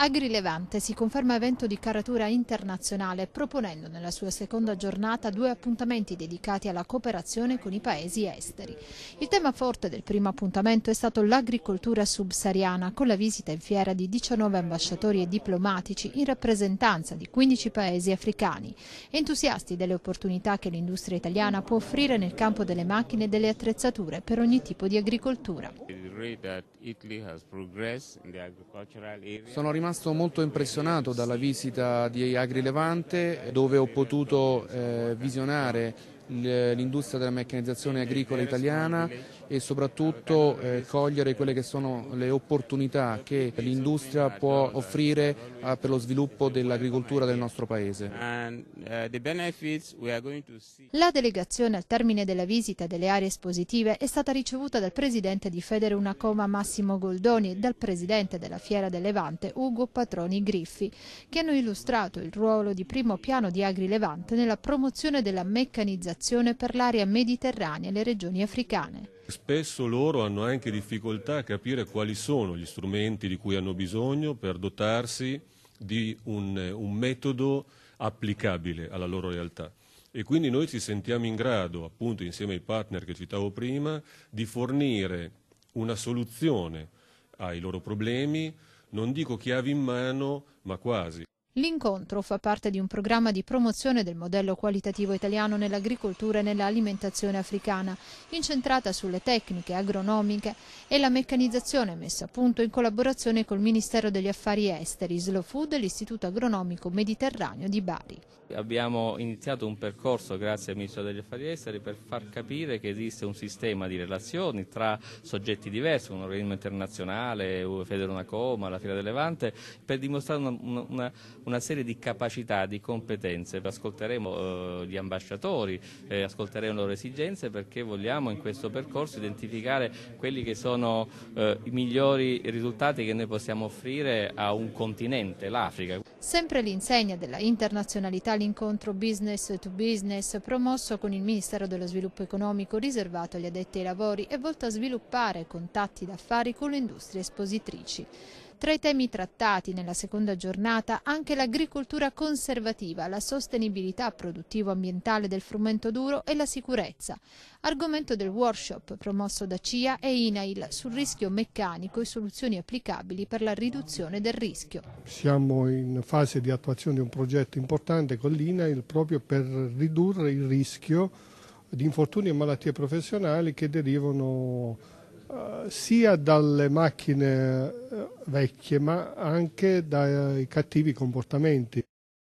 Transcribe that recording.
Agrilevante si conferma evento di caratura internazionale proponendo nella sua seconda giornata due appuntamenti dedicati alla cooperazione con i paesi esteri. Il tema forte del primo appuntamento è stato l'agricoltura subsahariana con la visita in fiera di 19 ambasciatori e diplomatici in rappresentanza di 15 paesi africani, entusiasti delle opportunità che l'industria italiana può offrire nel campo delle macchine e delle attrezzature per ogni tipo di agricoltura. Sono rimasto rimasto molto impressionato dalla visita di Agri Levante dove ho potuto eh, visionare l'industria della meccanizzazione agricola italiana e soprattutto eh, cogliere quelle che sono le opportunità che l'industria può offrire ah, per lo sviluppo dell'agricoltura del nostro Paese. Eh, La delegazione al termine della visita delle aree espositive è stata ricevuta dal presidente di Federe Unacoma Massimo Goldoni e dal presidente della Fiera del Levante Ugo Patroni Griffi, che hanno illustrato il ruolo di primo piano di Agri Levante nella promozione della meccanizzazione migrazione per l'area mediterranea e le regioni africane. Spesso loro hanno anche difficoltà a capire quali sono gli strumenti di cui hanno bisogno per dotarsi di un, un metodo applicabile alla loro realtà e quindi noi ci sentiamo in grado, appunto insieme ai partner che citavo prima, di fornire una soluzione ai loro problemi, non dico chiavi in mano, ma quasi. L'incontro fa parte di un programma di promozione del modello qualitativo italiano nell'agricoltura e nell'alimentazione africana, incentrata sulle tecniche agronomiche e la meccanizzazione messa a punto in collaborazione col Ministero degli Affari Esteri, Slow Food e l'Istituto Agronomico Mediterraneo di Bari. Abbiamo iniziato un percorso grazie al Ministero degli Affari Esteri per far capire che esiste un sistema di relazioni tra soggetti diversi, un organismo internazionale, Coma, la Fiera del Levante, per dimostrare una, una, una una serie di capacità, di competenze, ascolteremo eh, gli ambasciatori, eh, ascolteremo le loro esigenze perché vogliamo in questo percorso identificare quelli che sono eh, i migliori risultati che noi possiamo offrire a un continente, l'Africa. Sempre l'insegna della internazionalità l'incontro business to business promosso con il Ministero dello Sviluppo Economico riservato agli addetti ai lavori è volto a sviluppare contatti d'affari con le industrie espositrici. Tra i temi trattati nella seconda giornata anche l'agricoltura conservativa, la sostenibilità produttivo-ambientale del frumento duro e la sicurezza, argomento del workshop promosso da CIA e INAIL sul rischio meccanico e soluzioni applicabili per la riduzione del rischio. Siamo in fase di attuazione di un progetto importante con l'INAIL proprio per ridurre il rischio di infortuni e malattie professionali che derivano eh, sia dalle macchine eh, vecchie ma anche dai cattivi comportamenti.